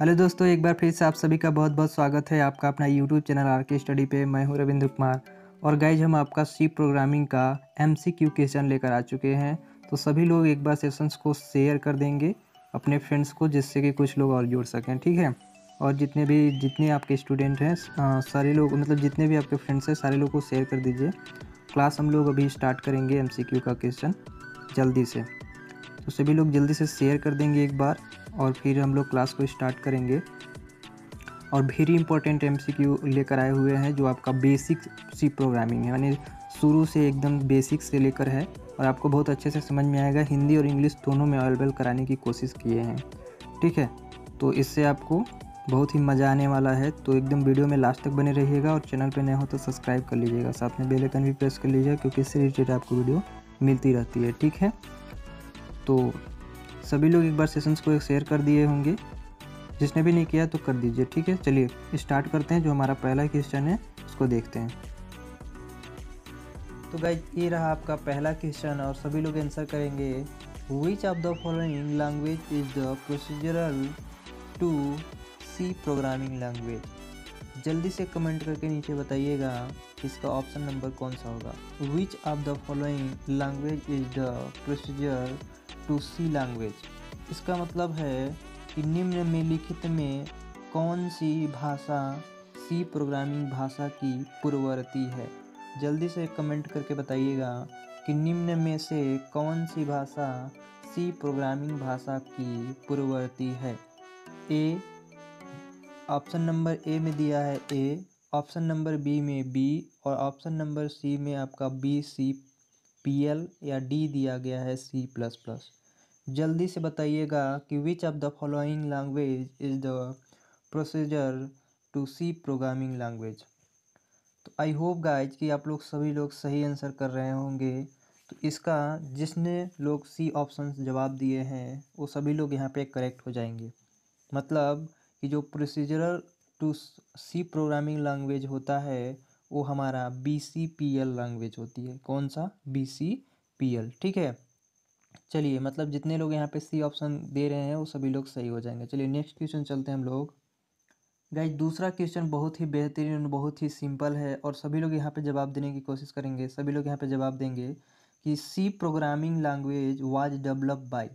hello दोस्तों एक बार फिर से आप सभी का बहुत बहुत स्वागत है आपका अपना YouTube channel R K study पे मैं हूँ रविंद्र कुमार और गाइज हम आपका सी प्रोग्रामिंग का एम सी क्यू क्वेश्चन लेकर आ चुके हैं तो सभी लोग एक बार सेशंस को शेयर कर देंगे अपने फ्रेंड्स को जिससे कि कुछ लोग और जुड़ सकें ठीक है और जितने भी जितने आपके स्टूडेंट हैं सारे लोग मतलब जितने भी आपके फ्रेंड्स हैं सारे लोग को शेयर कर दीजिए क्लास हम लोग अभी स्टार्ट करेंगे एम का क्वेश्चन जल्दी से तो सभी लोग जल्दी से शेयर कर देंगे एक बार और फिर हम लोग क्लास को स्टार्ट करेंगे और वेरी इंपॉर्टेंट एम लेकर आए हुए हैं जो आपका बेसिक सी प्रोग्रामिंग है यानी शुरू से एकदम बेसिक से लेकर है और आपको बहुत अच्छे से समझ में आएगा हिंदी और इंग्लिश दोनों में अवेलेबल कराने की कोशिश किए हैं ठीक है तो इससे आपको बहुत ही मज़ा आने वाला है तो एकदम वीडियो में लास्ट तक बने रहिएगा और चैनल पर नए हो तो सब्सक्राइब कर लीजिएगा साथ में बेल आइकन भी प्रेस कर लीजिएगा क्योंकि इससे रिलेटेड आपको वीडियो मिलती रहती है ठीक है तो सभी लोग एक बार सेशंस को एक शेयर कर दिए होंगे जिसने भी नहीं किया तो कर दीजिए ठीक है चलिए स्टार्ट करते हैं जो हमारा पहला क्वेश्चन है उसको देखते हैं तो गाइज ये रहा आपका पहला क्वेश्चन और सभी लोग आंसर करेंगे which of the following language is the procedural to C programming language जल्दी से कमेंट करके नीचे बताइएगा इसका ऑप्शन नंबर कौन सा होगा which of the following language is the procedure to C language इसका मतलब है कि लिखित में कौन सी भाषा सी प्रोग्रामिंग भाषा की पूर्ववर्ती है जल्दी से कमेंट करके बताइएगा कि निम्न में से कौन सी भाषा सी प्रोग्रामिंग भाषा की पूर्ववर्ती है ए ऑप्शन नंबर ए में दिया है ए ऑप्शन नंबर बी में बी और ऑप्शन नंबर सी में आपका बी सी पी एल या डी दिया गया है सी प्लस प्लस जल्दी से बताइएगा कि which of the following language is the procedure to C programming language तो आई होप गाइज कि आप लोग सभी लोग सही आंसर कर रहे होंगे तो इसका जिसने लोग सी ऑप्शन जवाब दिए हैं वो सभी लोग यहाँ पे करेक्ट हो जाएंगे मतलब कि जो procedural to C programming language होता है वो हमारा B C P L language होती है कौन सा बी सी पी एल ठीक है चलिए मतलब जितने लोग यहाँ पे सी ऑप्शन दे रहे हैं वो सभी लोग सही हो जाएंगे चलिए नेक्स्ट क्वेश्चन चलते हैं हम लोग गाइज दूसरा क्वेश्चन बहुत ही बेहतरीन बहुत ही सिंपल है और सभी लोग यहाँ पे जवाब देने की कोशिश करेंगे सभी लोग यहाँ पे जवाब देंगे कि C programming language was develop by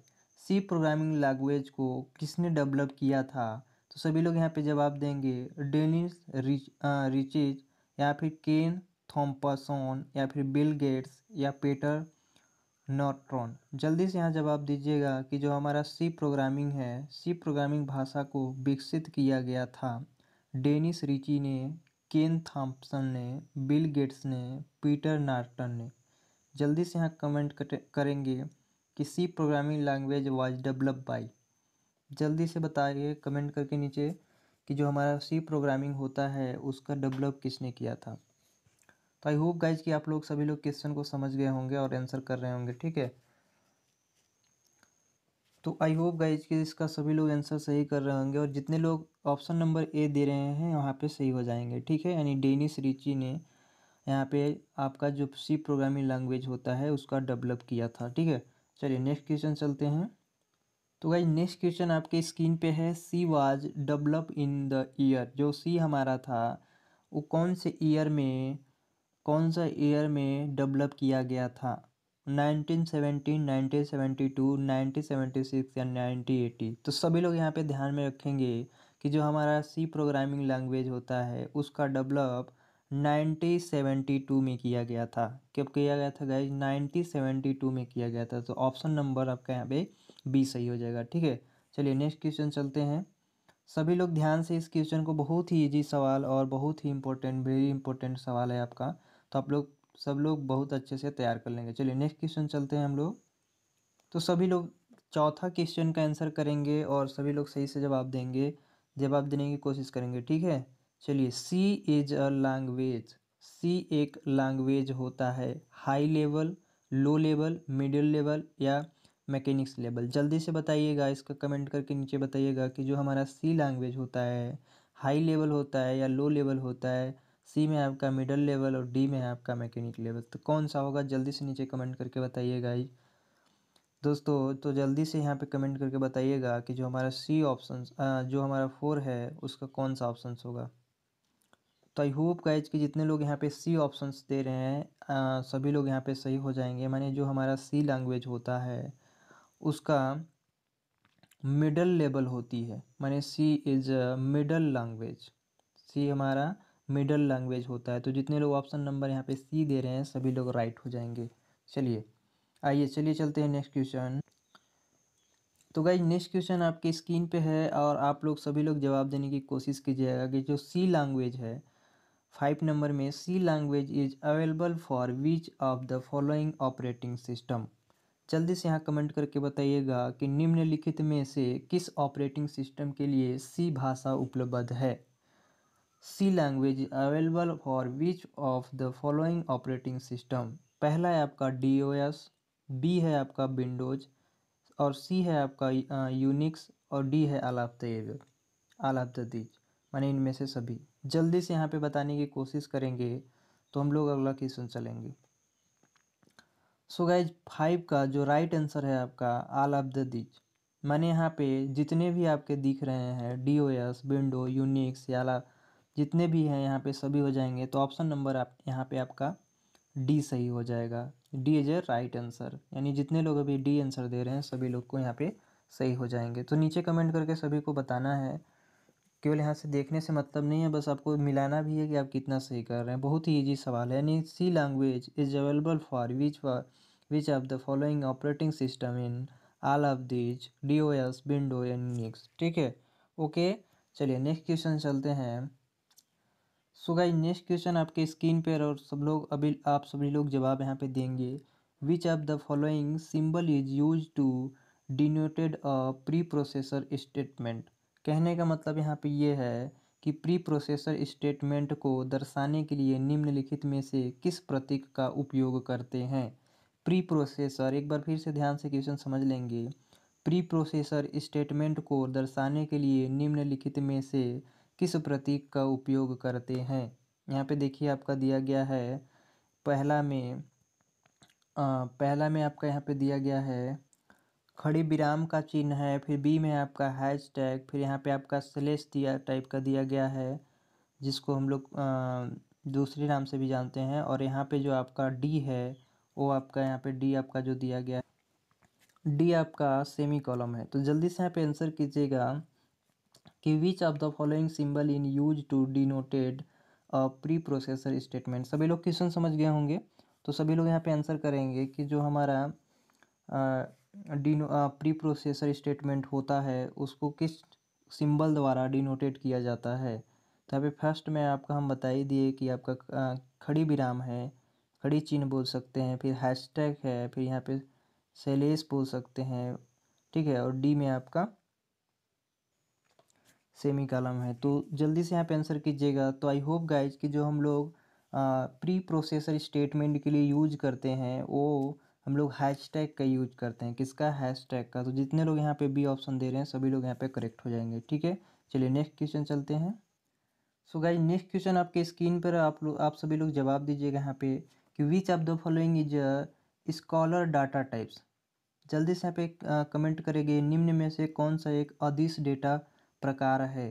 C programming language को किसने डेवलप किया था तो सभी लोग यहाँ पे जवाब देंगे डेनिस रिच रिचेज या फिर केन थॉम्पसन या फिर बिल गेट्स या पीटर नोट्रॉन जल्दी से यहाँ जवाब दीजिएगा कि जो हमारा सी प्रोग्रामिंग है सी प्रोग्रामिंग भाषा को विकसित किया गया था डेनिस रिची ने केन थॉम्पसन ने बिल गेट्स ने पीटर नार्टन ने जल्दी से यहाँ कमेंट करेंगे कि C programming language was develop by जल्दी से बताइए कमेंट करके नीचे कि जो हमारा सी प्रोग्रामिंग होता है उसका डेवलप किसने किया था तो आई होप गाइज कि आप लोग सभी लोग क्वेश्चन को समझ गए होंगे और आंसर कर रहे होंगे ठीक है तो आई होप गाइज कि इसका सभी लोग आंसर सही कर रहे होंगे और जितने लोग ऑप्शन नंबर ए दे रहे हैं वहाँ पे सही हो जाएंगे ठीक है यानी डेनिस रिची ने यहाँ पे आपका जो सी प्रोग्रामिंग लैंग्वेज होता है उसका डेवलप किया था ठीक है चलिए नेक्स्ट क्वेश्चन चलते हैं तो भाई नेक्स्ट क्वेश्चन आपके स्क्रीन पे है C was develop in the year जो सी हमारा था वो कौन से ईयर में कौन सा ईयर में डेवलप किया गया था 1917, 1972, 1976 या एटी तो सभी लोग यहाँ पे ध्यान में रखेंगे कि जो हमारा सी प्रोग्रामिंग लैंग्वेज होता है उसका डेवलप 1972 में किया गया था कब किया गया था गाइज 1972 में किया गया था तो ऑप्शन नंबर आपका यहाँ पे बी सही हो जाएगा ठीक है चलिए नेक्स्ट क्वेश्चन चलते हैं सभी लोग ध्यान से इस क्वेश्चन को बहुत ही ईजी सवाल और बहुत ही इंपॉर्टेंट वेरी इंपॉर्टेंट सवाल है आपका तो आप लोग सब लोग बहुत अच्छे से तैयार कर लेंगे चलिए नेक्स्ट क्वेश्चन चलते हैं हम लोग तो सभी लोग चौथा क्वेश्चन का आंसर करेंगे और सभी लोग सही से जवाब देंगे जवाब देने की कोशिश करेंगे ठीक है चलिए सी इज अ लैंग्वेज सी एक लैंग्वेज होता है high level low level middle level या मैकेनिक्स लेवल जल्दी से बताइएगा इसका कमेंट करके नीचे बताइएगा कि जो हमारा सी लैंग्वेज होता है हाई लेवल होता है या लो लेवल होता है सी में आपका मिडल लेवल और डी में है आपका मैकेनिक लेवल तो कौन सा होगा जल्दी से नीचे कमेंट करके बताइएगा दोस्तों तो जल्दी से यहाँ पे कमेंट करके बताइएगा कि जो हमारा सी ऑप्शन जो हमारा फोर है उसका कौन सा ऑप्शन होगा तो आई होप गाइज कि जितने लोग यहाँ पे सी ऑप्शंस दे रहे हैं आ, सभी लोग यहाँ पे सही हो जाएंगे माने जो हमारा सी लैंग्वेज होता है उसका मिडल लेवल होती है माने C is middle language C हमारा मिडल लैंग्वेज होता है तो जितने लोग ऑप्शन नंबर यहाँ पे सी दे रहे हैं सभी लोग राइट हो जाएंगे चलिए आइए चलिए चलते हैं नेक्स्ट क्वेश्चन तो गाई नेक्स्ट क्वेश्चन आपके स्क्रीन पे है और आप लोग सभी लोग जवाब देने की कोशिश कीजिएगा कि जो सी लैंग्वेज है फाइव नंबर में C language is available for which of the following operating system जल्दी से यहाँ कमेंट करके बताइएगा कि निम्नलिखित में से किस ऑपरेटिंग सिस्टम के लिए सी भाषा उपलब्ध है C language available for which of the following operating system पहला है आपका डी ओ एस बी है आपका विंडोज और सी है आपका यूनिक्स और डी है अलाफ्तेब अलाफ्तीज माने इनमें से सभी जल्दी से यहाँ पे बताने की कोशिश करेंगे तो हम लोग अगला क्वेश्चन चलेंगे सो गाइज फाइव का जो राइट आंसर है आपका आल ऑफ द दिज मैंने यहाँ पे जितने भी आपके दिख रहे हैं D O S window Unix याला जितने भी हैं यहाँ पे सभी हो जाएंगे तो ऑप्शन नंबर आप यहाँ पे आपका डी सही हो जाएगा D is a right answer यानी जितने लोग अभी डी आंसर दे रहे हैं सभी लोग को यहाँ पे सही हो जाएंगे तो नीचे कमेंट करके सभी को बताना है केवल यहाँ से देखने से मतलब नहीं है बस आपको मिलाना भी है कि आप कितना सही कर रहे हैं बहुत ही ईजी सवाल है यानी C language is available for which for which of the following operating system in all of these D O S window and Unix ठीक है ओके चलिए नेक्स्ट क्वेश्चन चलते हैं सो गाइस नेक्स्ट क्वेश्चन आपके screen पर और सब लोग अभी आप सभी लोग जवाब यहाँ पे देंगे which of the following symbol is use to denoted a preprocessor statement कहने का मतलब यहाँ पे ये है कि प्री प्रोसेसर स्टेटमेंट को दर्शाने के लिए निम्नलिखित में से किस प्रतीक का उपयोग करते हैं प्री प्रोसेसर एक बार फिर से ध्यान से क्वेश्चन समझ लेंगे प्री प्रोसेसर स्टेटमेंट को दर्शाने के लिए निम्नलिखित में से किस प्रतीक का उपयोग करते हैं यहाँ पे देखिए आपका दिया गया है पहला में आ, पहला में आपका यहाँ पे दिया गया है खड़ी विराम का चिन्ह है फिर बी में आपका हैच टैग फिर यहाँ पे आपका स्लेश दिया टाइप का दिया गया है जिसको हम लोग दूसरे नाम से भी जानते हैं और यहाँ पे जो आपका डी है वो आपका यहाँ पे डी आपका जो दिया गया है डी आपका सेमी कॉलम है तो जल्दी से यहाँ पे आंसर कीजिएगा कि which of the following symbol in use to denoted preprocessor statement सभी लोग क्वेश्चन समझ गए होंगे तो सभी लोग यहाँ पे आंसर करेंगे कि जो हमारा डिनो प्री प्रोसेसर स्टेटमेंट होता है उसको किस सिंबल द्वारा डिनोटेट किया जाता है तो यहाँ फर्स्ट में आपका हम बता ही दिए कि आपका खड़ी विराम है खड़ी चिन्ह बोल सकते हैं फिर हैशटैग है फिर यहाँ पे सेलेस बोल सकते हैं ठीक है और डी में आपका सेमी कॉलम है तो जल्दी से यहाँ पे आंसर कीजिएगा तो आई होप गाइज कि जो हम लोग प्री प्रोसेसर स्टेटमेंट के लिए यूज करते हैं वो हम लोग हैश टैग का यूज करते हैं किसका हैश टैग का तो जितने लोग यहाँ पे बी ऑप्शन दे रहे हैं सभी लोग यहाँ पे करेक्ट हो जाएंगे ठीक है चलिए नेक्स्ट क्वेश्चन चलते हैं सो गाइज नेक्स्ट क्वेश्चन आपके स्क्रीन पर आप लोग आप सभी लोग जवाब दीजिएगा यहाँ पे कि which of the following is scalar data types जल्दी से यहाँ पे कमेंट करेंगे निम्न में से कौन सा एक अधिस डेटा प्रकार है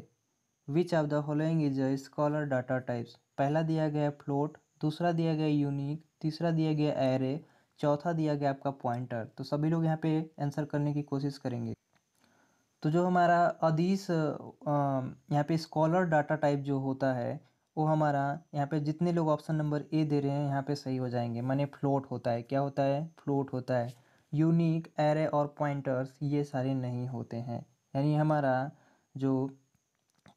which of the following is scalar data types पहला दिया गया फ्लोट दूसरा दिया गया यूनिक तीसरा दिया गया एरे चौथा दिया गया आपका पॉइंटर तो सभी लोग यहाँ पे आंसर करने की कोशिश करेंगे तो जो हमारा अदीस यहाँ पे स्कॉलर डाटा टाइप जो होता है वो हमारा यहाँ पे जितने लोग ऑप्शन नंबर ए दे रहे हैं यहाँ पे सही हो जाएंगे माने फ्लोट होता है क्या होता है फ्लोट होता है यूनिक एरे और पॉइंटर्स ये सारे नहीं होते हैं यानी हमारा जो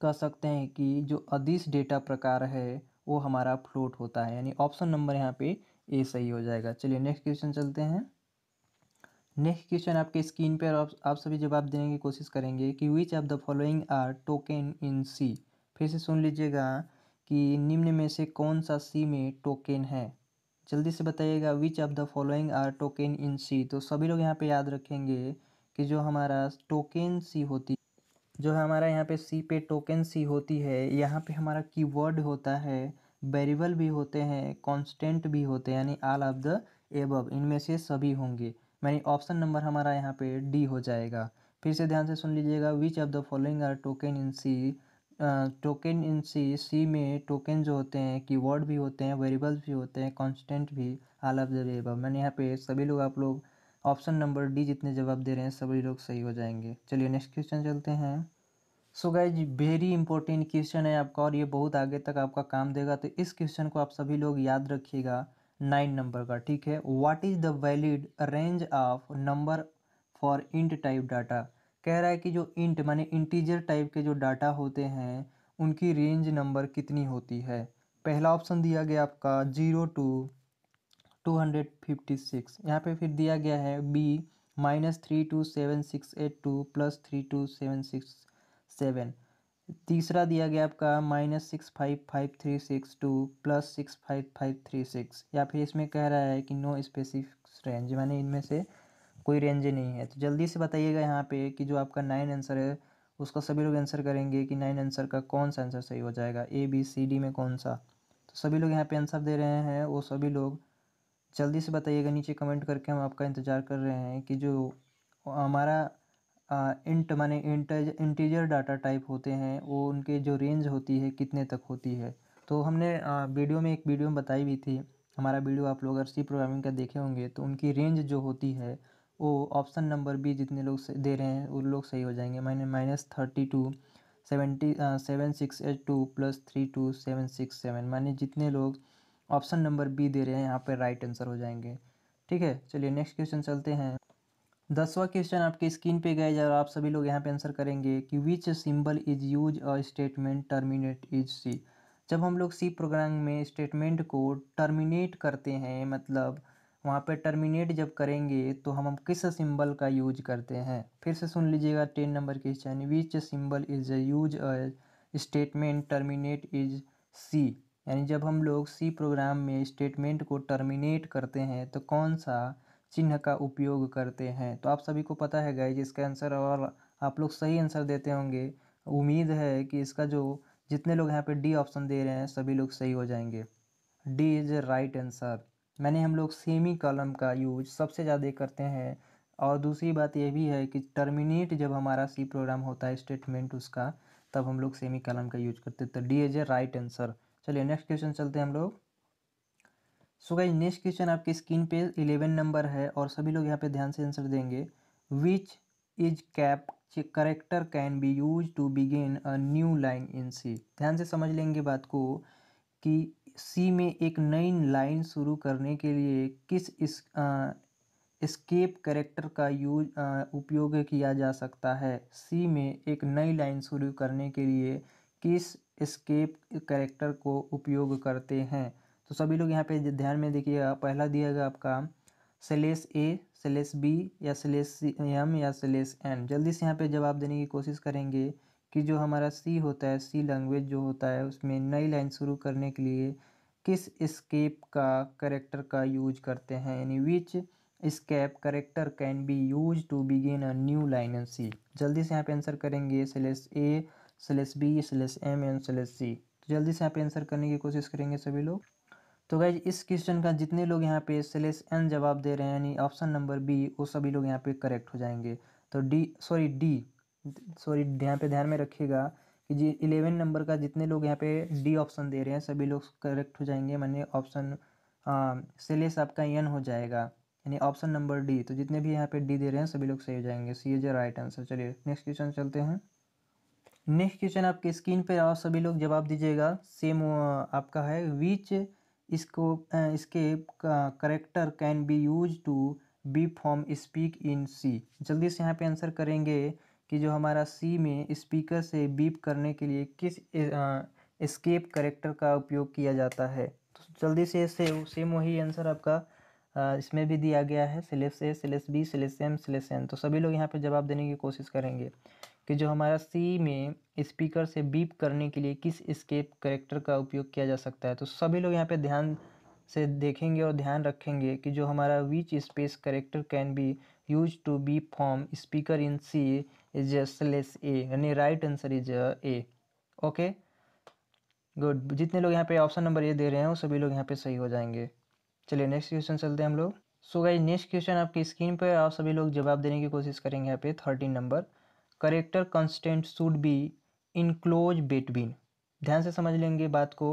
कह सकते हैं कि जो अदिश डेटा प्रकार है वो हमारा फ्लोट होता है यानी ऑप्शन नंबर यहाँ पे ए सही हो जाएगा चलिए नेक्स्ट क्वेश्चन चलते हैं नेक्स्ट क्वेश्चन आपके स्क्रीन पर आप, आप सभी जवाब देने की कोशिश करेंगे कि which of the following are token in C फिर से सुन लीजिएगा कि निम्न में से कौन सा सी में टोकन है जल्दी से बताइएगा which of the following are token in C तो सभी लोग यहाँ पे याद रखेंगे कि जो हमारा टोकन सी होती जो हमारा यहाँ पे सी पे टोकन सी होती है यहाँ पे हमारा कीवर्ड होता है वेरिएबल भी होते हैं कांस्टेंट भी होते हैं यानी आल ऑफ द एबव इनमें से सभी होंगे यानी ऑप्शन नंबर हमारा यहाँ पे डी हो जाएगा फिर से ध्यान से सुन लीजिएगा which of the following are token in C token in C C में टोकन जो होते हैं की भी होते हैं वेरिएबल्स भी होते हैं कॉन्स्टेंट भी आल ऑफ द एबव मैंने यहाँ पे सभी लोग आप लोग ऑप्शन नंबर डी जितने जवाब दे रहे हैं सभी लोग सही हो जाएंगे चलिए नेक्स्ट क्वेश्चन चलते हैं so guys very important question है आपका और ये बहुत आगे तक आपका काम देगा तो इस क्वेश्चन को आप सभी लोग याद रखिएगा नाइन नंबर का ठीक है what is the valid range of number for int type data कह रहा है कि जो इंट माने इंटीजर टाइप के जो डाटा होते हैं उनकी रेंज नंबर कितनी होती है पहला ऑप्शन दिया गया आपका zero to two hundred fifty six यहाँ पर फिर दिया गया है B minus three two seven six eight to plus three two seven six seven तीसरा दिया गया आपका minus six five five three six to plus six five five three six या फिर इसमें कह रहा है कि नो स्पेसिफिक रेंज मैंने इनमें से कोई रेंज नहीं है तो जल्दी से बताइएगा यहाँ पे कि जो आपका नाइन आंसर है उसका सभी लोग आंसर करेंगे कि नाइन आंसर का कौन सा आंसर सही हो जाएगा ए बी सी डी में कौन सा तो सभी लोग यहाँ पे आंसर दे रहे हैं वो सभी लोग जल्दी से बताइएगा नीचे कमेंट करके हम आपका इंतज़ार कर रहे हैं कि जो हमारा इंट माने इंटीजर डाटा टाइप होते हैं वो उनके जो रेंज होती है कितने तक होती है तो हमने वीडियो में एक वीडियो में बताई भी थी हमारा वीडियो आप लोग अगर सी प्रोग्रामिंग का देखे होंगे तो उनकी रेंज जो होती है वो ऑप्शन नंबर भी जितने लोग दे रहे हैं उन लोग सही हो जाएंगे मैंने minus thirty two seventy seven six eight to plus three two seven six seven माने जितने लोग ऑप्शन नंबर बी दे रहे हैं यहाँ पर राइट आंसर हो जाएंगे ठीक है चलिए नेक्स्ट क्वेश्चन चलते हैं दसवा क्वेश्चन आपके स्क्रीन पे गए और आप सभी लोग यहाँ पे आंसर करेंगे कि which symbol is use a statement terminate is C जब हम लोग सी प्रोग्राम में स्टेटमेंट को टर्मिनेट करते हैं मतलब वहाँ पे टर्मिनेट जब करेंगे तो हम हम किस सिंबल का यूज करते हैं फिर से सुन लीजिएगा ten number question which symbol is use a statement terminate is C यानी जब हम लोग सी प्रोग्राम में स्टेटमेंट को टर्मिनेट करते हैं तो कौन सा चिन्ह का उपयोग करते हैं तो आप सभी को पता है गाइज इसका आंसर और आप लोग सही आंसर देते होंगे उम्मीद है कि इसका जो जितने लोग यहाँ पे डी ऑप्शन दे रहे हैं सभी लोग सही हो जाएंगे डी इज़ राइट आंसर मैंने हम लोग सेमी कॉलम का यूज सबसे ज़्यादा करते हैं और दूसरी बात यह भी है कि टर्मिनेट जब हमारा सी प्रोग्राम होता है स्टेटमेंट उसका तब हम लोग सेमी कॉलम का यूज करते हैं तो D is a right answer चलिए नेक्स्ट क्वेश्चन चलते हैं हम लोग सो गाइज नेक्स्ट क्वेश्चन आपके स्क्रीन पे इलेवन नंबर है और सभी लोग यहाँ पे ध्यान से आंसर देंगे which escape character can be use to begin a new line in C ध्यान से समझ लेंगे बात को कि सी में एक नई लाइन शुरू करने के लिए किस इस्केप स्केप करेक्टर का यूज उपयोग किया जा सकता है सी में एक नई लाइन शुरू करने के लिए किस स्केप करेक्टर को उपयोग करते हैं तो सभी लोग यहाँ पे ध्यान में देखिएगा पहला दिया गया आपका सेलेस ए सेलेस बी या सी एम या सेलेस एन जल्दी से यहाँ पे जवाब देने की कोशिश करेंगे कि जो हमारा सी होता है सी लैंग्वेज जो होता है उसमें नई लाइन शुरू करने के लिए किस स्केप का करेक्टर का यूज करते हैं यानी which escape character can be use to begin a new line and C जल्दी से यहाँ पे आंसर करेंगे slash A slash B slash M and slash C जल्दी से यहाँ पे आंसर करने की कोशिश करेंगे सभी लोग तो गाइज इस क्वेश्चन का जितने लोग यहाँ पे सेलेस एन जवाब दे रहे हैं यानी ऑप्शन नंबर बी वो सभी लोग यहाँ पे करेक्ट हो जाएंगे तो डी सॉरी डी सॉरी यहाँ पे ध्यान में रखिएगा कि जी इलेवन नंबर का जितने लोग यहाँ पे डी ऑप्शन दे रहे हैं सभी लोग करेक्ट हो जाएंगे मैंने ऑप्शन सेलेस आपका एन हो जाएगा यानी ऑप्शन नंबर डी तो जितने भी यहाँ पे डी दे रहे हैं सभी लोग सही हो जाएंगे सी इज राइट आंसर चलिए नेक्स्ट क्वेश्चन चलते हैं नेक्स्ट क्वेश्चन आपके स्क्रीन पे और सभी लोग जवाब दीजिएगा सेम आपका है विच इसको इसके character can be use to be form speak in C जल्दी से यहाँ पे आंसर करेंगे कि जो हमारा सी में स्पीकर से बीप करने के लिए किस स्केप करेक्टर का उपयोग किया जाता है तो जल्दी से सेम सेम वही आंसर आपका इसमें भी दिया गया है slash A slash B slash M slash N तो सभी लोग यहाँ पे जवाब देने की कोशिश करेंगे कि जो हमारा सी में स्पीकर से बीप करने के लिए किस स्केप करेक्टर का उपयोग किया जा सकता है तो सभी लोग यहाँ पे ध्यान से देखेंगे और ध्यान रखेंगे कि जो हमारा which space character can be use to be form speaker in C is S A यानी right answer is A okay good जितने लोग यहाँ पे ऑप्शन नंबर ए दे रहे हैं वो सभी लोग यहाँ पे सही हो जाएंगे चलिए नेक्स्ट क्वेश्चन चलते हैं हम लोग सो गाइज नेक्स्ट क्वेश्चन आपकी स्क्रीन पर आप सभी लोग जवाब देने की कोशिश करेंगे यहाँ पे thirteen number character constant should be enclose between ध्यान से समझ लेंगे बात को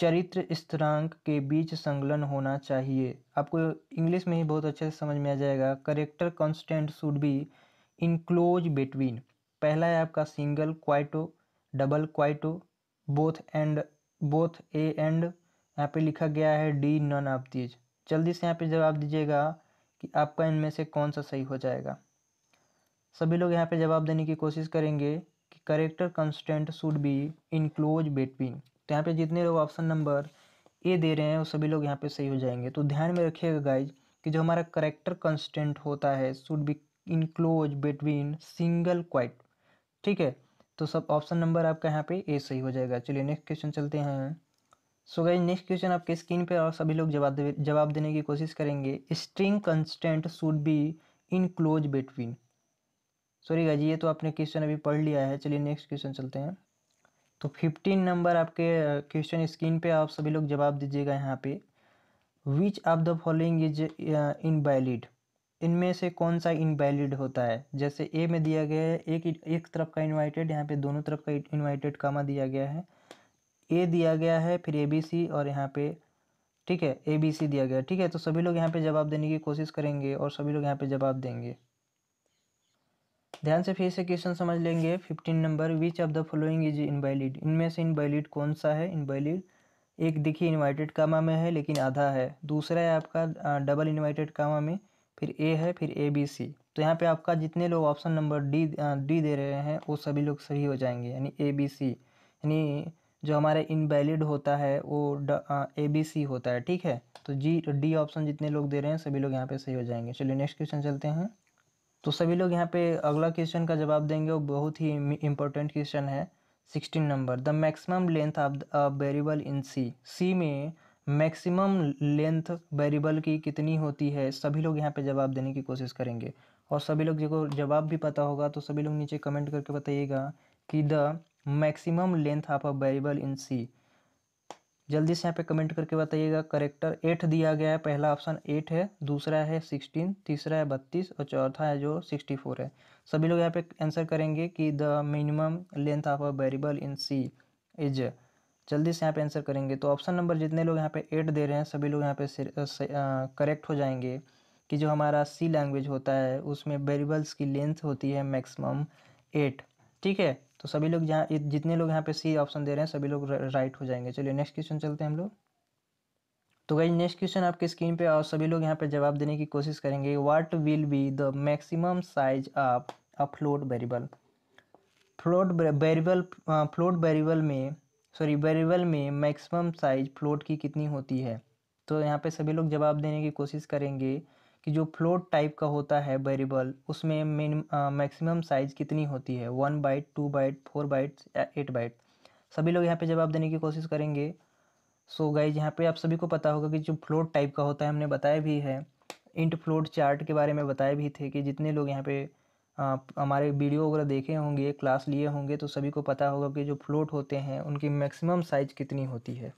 चरित्र स्थिरांक के बीच संगलन होना चाहिए आपको इंग्लिश में ही बहुत अच्छे से समझ में आ जाएगा character constant should be enclose between पहला है आपका single quote double quote both and both A and यहाँ पे लिखा गया है डी नन ऑफ दीज जल्दी से यहाँ पे जवाब दीजिएगा कि आपका इनमें से कौन सा सही हो जाएगा सभी लोग यहाँ पे जवाब देने की कोशिश करेंगे कि character constant should be enclose between तो यहाँ पे जितने लोग ऑप्शन नंबर ए दे रहे हैं वो सभी लोग यहाँ पे सही हो जाएंगे तो ध्यान में रखिएगा गाइज कि जो हमारा करेक्टर कंस्टेंट होता है should be enclose between single quote ठीक है तो सब ऑप्शन नंबर आपका यहाँ पे ए सही हो जाएगा चलिए नेक्स्ट क्वेश्चन चलते हैं सो गाइज नेक्स्ट क्वेश्चन आपके स्क्रीन पर और सभी लोग जवाब दे, जवाब देने की कोशिश करेंगे string constant should be enclose between sorry guys ये तो आपने क्वेश्चन अभी पढ़ लिया है चलिए नेक्स्ट क्वेश्चन चलते हैं तो फिफ्टीन नंबर आपके क्वेश्चन स्क्रीन पे आप सभी लोग जवाब दीजिएगा यहाँ पे which of the following is invalid इनमें से कौन सा इनवैलिड होता है जैसे ए में दिया गया है एक एक तरफ का इन्वाइटेड यहाँ पे दोनों तरफ का इन्वाइटेड कामा दिया गया है ए दिया गया है फिर ए बी सी और यहाँ पे ठीक है ए बी सी दिया गया ठीक है तो सभी लोग यहाँ पे जवाब देने की कोशिश करेंगे और सभी लोग यहाँ पे जवाब देंगे ध्यान से फिर से क्वेश्चन समझ लेंगे fifteen number which of the following is invalid इनमें से इनवैलिड कौन सा है इनवैलिड एक देखिए इन्वाइटेड कामा में है लेकिन आधा है दूसरा है आपका डबल इन्वाइटेड कामा में फिर ए है फिर ए बी सी तो यहाँ पे आपका जितने लोग ऑप्शन नंबर डी डी दे रहे हैं वो सभी लोग सही हो जाएंगे यानी ए बी सी यानी जो हमारा इनवैलिड होता है वो ए बी सी होता है ठीक है तो जी डी ऑप्शन जितने लोग दे रहे हैं सभी लोग यहाँ पे सही हो जाएंगे चलिए नेक्स्ट क्वेश्चन चलते हैं तो सभी लोग यहाँ पे अगला क्वेश्चन का जवाब देंगे वो बहुत ही इम्पोर्टेंट क्वेश्चन है sixteen number the maximum length of a variable in C C में मैक्सिमम लेंथ वेरिएबल की कितनी होती है सभी लोग यहाँ पे जवाब देने की कोशिश करेंगे और सभी लोग जो जवाब भी पता होगा तो सभी लोग नीचे कमेंट करके बताइएगा कि the maximum length of a variable in C जल्दी से यहाँ पे कमेंट करके बताइएगा करेक्टर एट दिया गया है पहला ऑप्शन एट है दूसरा है सिक्सटीन तीसरा है बत्तीस और चौथा है जो सिक्सटी फोर है सभी लोग यहाँ पे आंसर करेंगे कि the minimum length of a variable in C is जल्दी से यहाँ पे आंसर करेंगे तो ऑप्शन नंबर जितने लोग यहाँ पे एट दे रहे हैं सभी लोग यहाँ पे करेक्ट हो जाएंगे कि जो हमारा सी लैंग्वेज होता है उसमें वेरिएबल्स की लेंथ होती है मैक्सिमम एट ठीक है तो सभी लोग यहाँ जितने लोग यहाँ पे सी ऑप्शन दे रहे हैं सभी लोग राइट हो जाएंगे चलिए नेक्स्ट क्वेश्चन चलते हैं हम लोग तो गई नेक्स्ट क्वेश्चन आपके स्क्रीन पे और सभी लोग यहाँ पे जवाब देने की कोशिश करेंगे what will be the maximum size of a float variable float variable float variable में सॉरी वेरिएबल में मैक्सिमम साइज फ्लोट की कितनी होती है तो यहाँ पे सभी लोग जवाब देने की कोशिश करेंगे कि जो फ्लोट टाइप का होता है वेरिएबल उसमें मिन मैक्सिमम साइज़ कितनी होती है one byte two byte four byte eight byte सभी लोग यहाँ पे जवाब देने की कोशिश करेंगे सो so गाइज यहाँ पे आप सभी को पता होगा कि जो फ्लोट टाइप का होता है हमने बताया भी है इंट फ्लोट चार्ट के बारे में बताए भी थे कि जितने लोग यहाँ पे हमारे वीडियो वगैरह देखे होंगे क्लास लिए होंगे तो सभी को पता होगा कि जो फ्लोट होते हैं उनकी मैक्सिमम साइज़ कितनी होती है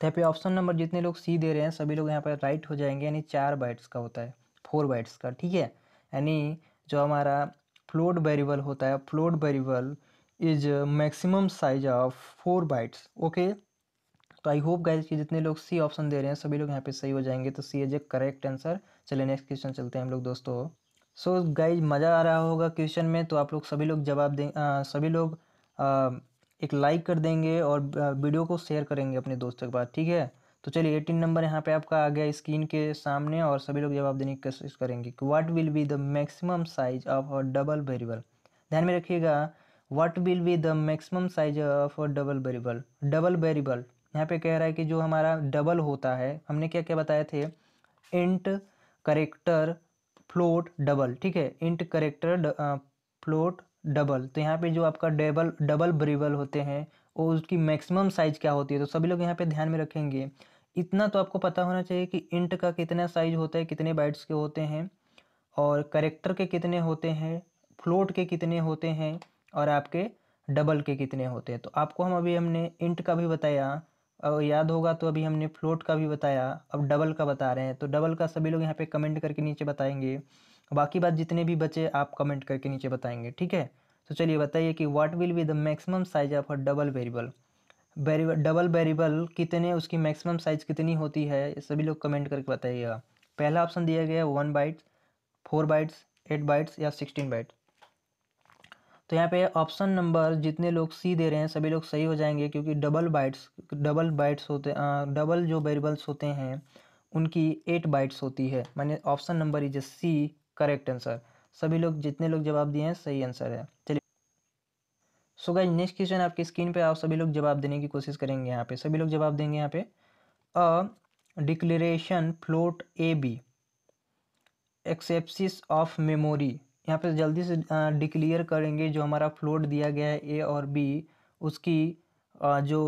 तो यहाँ पे ऑप्शन नंबर जितने लोग सी दे रहे हैं सभी लोग यहाँ पर राइट हो जाएंगे यानी चार बाइट्स का होता है फोर बाइट्स का ठीक है यानी जो हमारा फ्लोट वेरिएबल होता है float variable is maximum size of four bytes okay तो आई होप गाइज कि जितने लोग सी ऑप्शन दे रहे हैं सभी लोग यहाँ पे सही हो जाएंगे तो C is a correct answer चलिए नेक्स्ट क्वेश्चन चलते हैं हम लोग दोस्तों सो so, गाइज मज़ा आ रहा होगा क्वेश्चन में तो आप लोग सभी लोग जवाब दें सभी लोग एक लाइक कर देंगे और वीडियो को शेयर करेंगे अपने दोस्तों के पास ठीक है तो चलिए एटीन नंबर यहाँ पे आपका आ गया स्क्रीन के सामने और सभी लोग जवाब देने की कोशिश करेंगे कि what will be the maximum size of a double variable ध्यान में रखिएगा what will be the maximum size of a double variable double variable यहाँ पे कह रहा है कि जो हमारा डबल होता है हमने क्या क्या बताए थे इंट करेक्टर फ्लोट डबल ठीक है इंट करेक्टर फ्लोट डबल तो यहाँ पे जो आपका डबल डबल ब्रिवल होते हैं वो उसकी मैक्सिमम साइज़ क्या होती है तो सभी लोग यहाँ पे ध्यान में रखेंगे इतना तो आपको पता होना चाहिए कि इंट का कितना साइज होता है कितने बाइट्स के होते हैं और करेक्टर के कितने होते हैं फ्लोट के कितने होते हैं और आपके डबल के कितने होते हैं तो आपको हम अभी हमने इंट का भी बताया और याद होगा तो अभी हमने फ्लोट का भी बताया अब डबल का बता रहे हैं तो डबल का सभी लोग यहाँ पे कमेंट करके नीचे बताएंगे बाकी बात जितने भी बचे आप कमेंट करके नीचे बताएंगे ठीक है तो चलिए बताइए कि what will be the maximum size of a double variable double variable कितने उसकी मैक्सिमम साइज कितनी होती है सभी लोग कमेंट करके बताइएगा पहला ऑप्शन दिया गया है one bytes four bytes eight bytes या सिक्सटीन बाइट तो यहाँ पे ऑप्शन नंबर जितने लोग सी दे रहे हैं सभी लोग सही हो जाएंगे क्योंकि डबल बाइट्स डबल बाइट्स होते डबल जो वेरिएबल्स होते हैं उनकी एट बाइट्स होती है मैंने option number is C correct answer सभी लोग जितने लोग जवाब दिए हैं सही आंसर है चलिए सो गाइज नेक्स्ट क्वेश्चन आपकी स्क्रीन पे आप सभी लोग जवाब देने की कोशिश करेंगे यहाँ पे सभी लोग जवाब देंगे यहाँ पे a declaration float A B accepts of memory यहाँ पे जल्दी से डिक्लेयर करेंगे जो हमारा फ्लोट दिया गया है ए और बी उसकी जो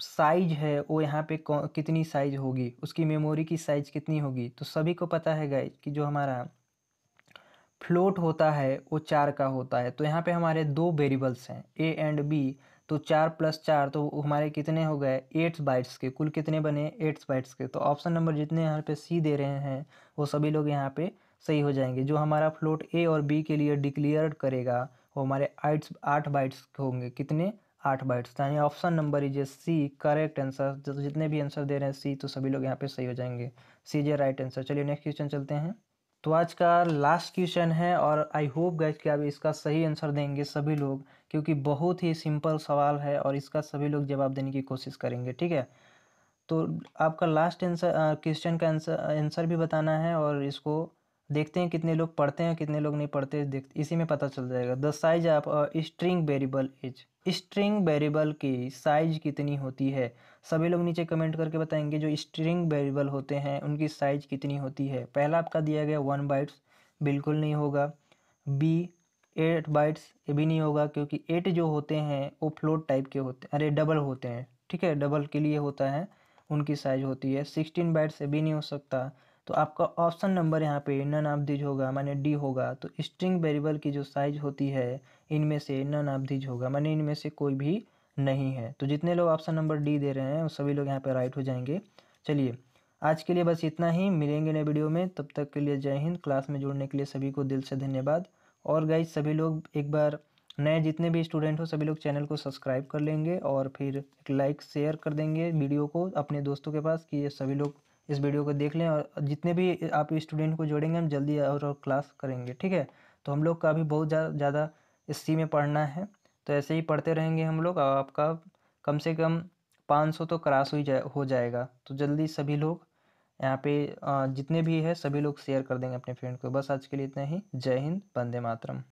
साइज है वो यहाँ पे कितनी साइज होगी उसकी मेमोरी की साइज कितनी होगी तो सभी को पता है गाइज कि जो हमारा फ्लोट होता है वो चार का होता है तो यहाँ पे हमारे दो वेरिएबल्स हैं ए एंड बी तो चार प्लस चार तो हमारे कितने हो गए एट्स बाइट्स के कुल कितने बने एट्स बाइट्स के तो ऑप्शन नंबर जितने यहाँ पे सी दे रहे हैं वो सभी लोग यहाँ पे सही हो जाएंगे जो हमारा फ्लोट ए और बी के लिए डिक्लियर करेगा वो हमारे आइट्स आठ बाइट्स होंगे कितने आठ बाइट्स तो यानी option number is A C correct answer जितने भी आंसर दे रहे हैं सी तो सभी लोग यहाँ पे सही हो जाएंगे सी जे राइट आंसर चलिए नेक्स्ट क्वेश्चन चलते हैं तो आज का लास्ट क्वेश्चन है और आई होप गैस कि आप इसका सही आंसर देंगे सभी लोग क्योंकि बहुत ही सिंपल सवाल है और इसका सभी लोग जवाब देने की कोशिश करेंगे ठीक है तो आपका लास्ट आंसर क्वेश्चन का आंसर आंसर भी बताना है और इसको देखते हैं कितने लोग पढ़ते हैं कितने लोग नहीं पढ़ते देख इसी में पता चल जाएगा the size of string variable is string variable की साइज कितनी होती है सभी लोग नीचे कमेंट करके बताएंगे जो स्ट्रिंग वेरिएबल होते हैं उनकी साइज कितनी होती है पहला आपका दिया गया वन बाइट्स बिल्कुल नहीं होगा बी एट बाइट्स ये भी नहीं होगा क्योंकि एट जो होते हैं वो फ्लोट टाइप के होते अरे डबल होते हैं ठीक है डबल के लिए होता है उनकी साइज होती है सिक्सटीन बाइट्स ये भी नहीं हो सकता तो आपका ऑप्शन नंबर यहाँ पे नन ऑफ होगा माने डी होगा तो स्ट्रिंग वेरिएबल की जो साइज होती है इनमें से नन ऑफ होगा माने इनमें से कोई भी नहीं है तो जितने लोग ऑप्शन नंबर डी दे रहे हैं वो सभी लोग यहाँ पर राइट हो जाएंगे चलिए आज के लिए बस इतना ही मिलेंगे नए वीडियो में तब तक के लिए जय हिंद क्लास में जुड़ने के लिए सभी को दिल से धन्यवाद और गाइज सभी लोग एक बार नए जितने भी स्टूडेंट हो सभी लोग चैनल को सब्सक्राइब कर लेंगे और फिर लाइक शेयर कर देंगे वीडियो को अपने दोस्तों के पास कि ये सभी लोग इस वीडियो को देख लें और जितने भी आप स्टूडेंट को जोड़ेंगे हम जल्दी और, और क्लास करेंगे ठीक है तो हम लोग का भी बहुत ज़्यादा इसी में पढ़ना है तो ऐसे ही पढ़ते रहेंगे हम लोग आपका कम से कम पाँच सौ तो क्रास हो जाए हो जाएगा तो जल्दी सभी लोग यहाँ पे जितने भी है सभी लोग शेयर कर देंगे अपने फ्रेंड को बस आज के लिए इतना ही जय हिंद वंदे मातरम